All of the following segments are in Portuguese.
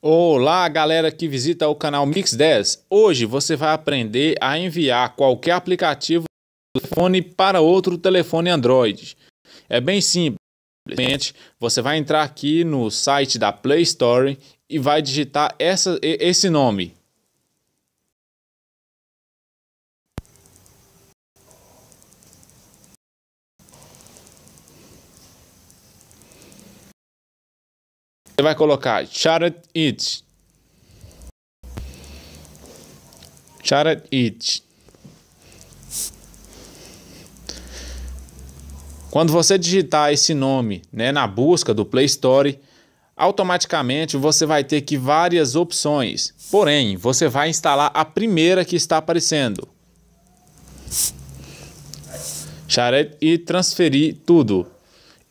Olá, galera que visita o canal Mix 10. Hoje você vai aprender a enviar qualquer aplicativo do telefone para outro telefone Android. É bem simples. Você vai entrar aqui no site da Play Store e vai digitar essa, esse nome, Você vai colocar shut it. Shut it. Quando você digitar esse nome né, na busca do Play Store, automaticamente você vai ter que várias opções. Porém, você vai instalar a primeira que está aparecendo. Charet e transferir tudo.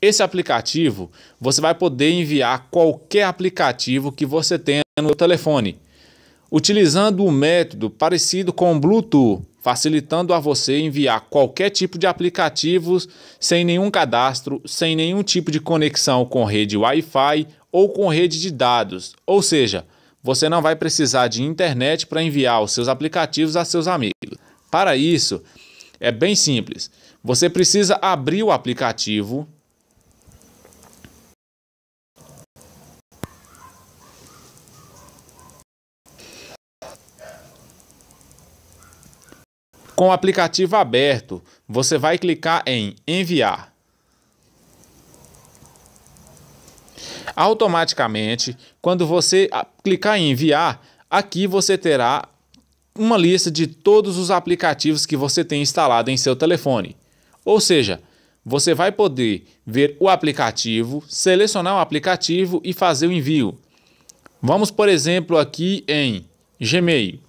Esse aplicativo você vai poder enviar qualquer aplicativo que você tenha no telefone, utilizando um método parecido com o Bluetooth, facilitando a você enviar qualquer tipo de aplicativos sem nenhum cadastro, sem nenhum tipo de conexão com rede Wi-Fi ou com rede de dados. Ou seja, você não vai precisar de internet para enviar os seus aplicativos a seus amigos. Para isso, é bem simples. Você precisa abrir o aplicativo Com o aplicativo aberto, você vai clicar em Enviar. Automaticamente, quando você ah, clicar em Enviar, aqui você terá uma lista de todos os aplicativos que você tem instalado em seu telefone. Ou seja, você vai poder ver o aplicativo, selecionar o aplicativo e fazer o envio. Vamos, por exemplo, aqui em Gmail.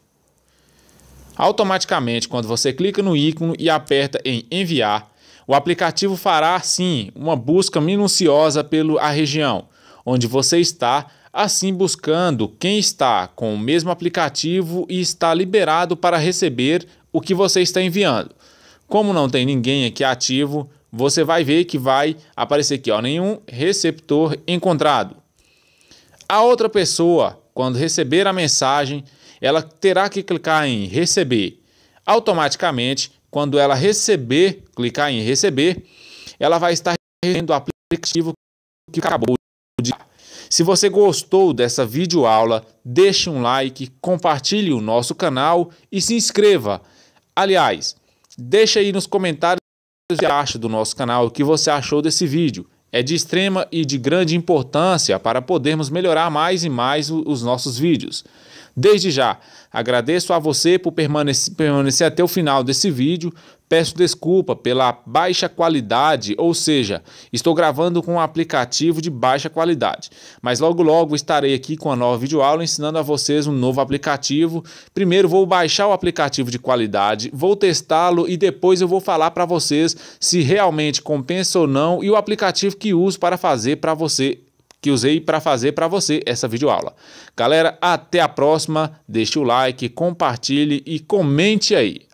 Automaticamente, quando você clica no ícone e aperta em enviar, o aplicativo fará sim uma busca minuciosa pela região onde você está, assim buscando quem está com o mesmo aplicativo e está liberado para receber o que você está enviando. Como não tem ninguém aqui ativo, você vai ver que vai aparecer aqui, ó, nenhum receptor encontrado. A outra pessoa, quando receber a mensagem, ela terá que clicar em receber. Automaticamente, quando ela receber, clicar em receber, ela vai estar recebendo o aplicativo que acabou de se você gostou dessa videoaula, deixe um like, compartilhe o nosso canal e se inscreva. Aliás, deixe aí nos comentários o que você acha do nosso canal, o que você achou desse vídeo. É de extrema e de grande importância para podermos melhorar mais e mais os nossos vídeos. Desde já, agradeço a você por permanecer, permanecer até o final desse vídeo. Peço desculpa pela baixa qualidade, ou seja, estou gravando com um aplicativo de baixa qualidade. Mas logo logo estarei aqui com a nova videoaula ensinando a vocês um novo aplicativo. Primeiro vou baixar o aplicativo de qualidade, vou testá-lo e depois eu vou falar para vocês se realmente compensa ou não e o aplicativo que uso para fazer para você que usei para fazer para você essa videoaula. Galera, até a próxima, deixe o like, compartilhe e comente aí.